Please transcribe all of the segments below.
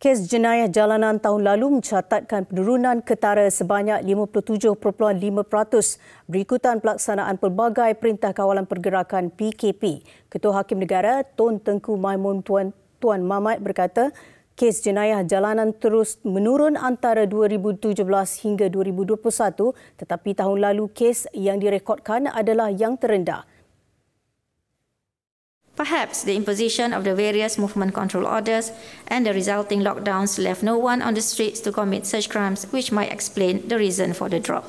Kes jenayah jalanan tahun lalu mencatatkan penurunan ketara sebanyak 57.5% berikutan pelaksanaan pelbagai perintah kawalan pergerakan PKP. Ketua Hakim Negara Tun Tengku Maimun Tuan Tuan Mamat berkata, kes jenayah jalanan terus menurun antara 2017 hingga 2021 tetapi tahun lalu kes yang direkodkan adalah yang terendah perhaps the imposition of the various movement control orders and the resulting lockdowns left no one on the streets to commit such crimes, which might explain the reason for the drop.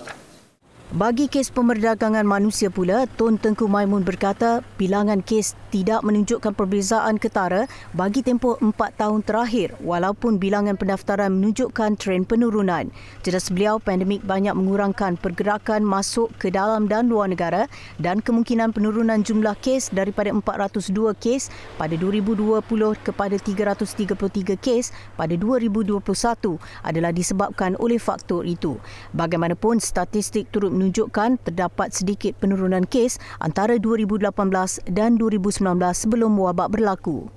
Bagi kes pemerdagangan manusia pula, Tun Tengku Maimun berkata bilangan kes tidak menunjukkan perbezaan ketara bagi tempoh empat tahun terakhir walaupun bilangan pendaftaran menunjukkan tren penurunan. Jelas beliau, pandemik banyak mengurangkan pergerakan masuk ke dalam dan luar negara dan kemungkinan penurunan jumlah kes daripada 402 kes pada 2020 kepada 333 kes pada 2021 adalah disebabkan oleh faktor itu. Bagaimanapun, statistik turut menunjukkan terdapat sedikit penurunan kes antara 2018 dan 2019 sebelum wabak berlaku.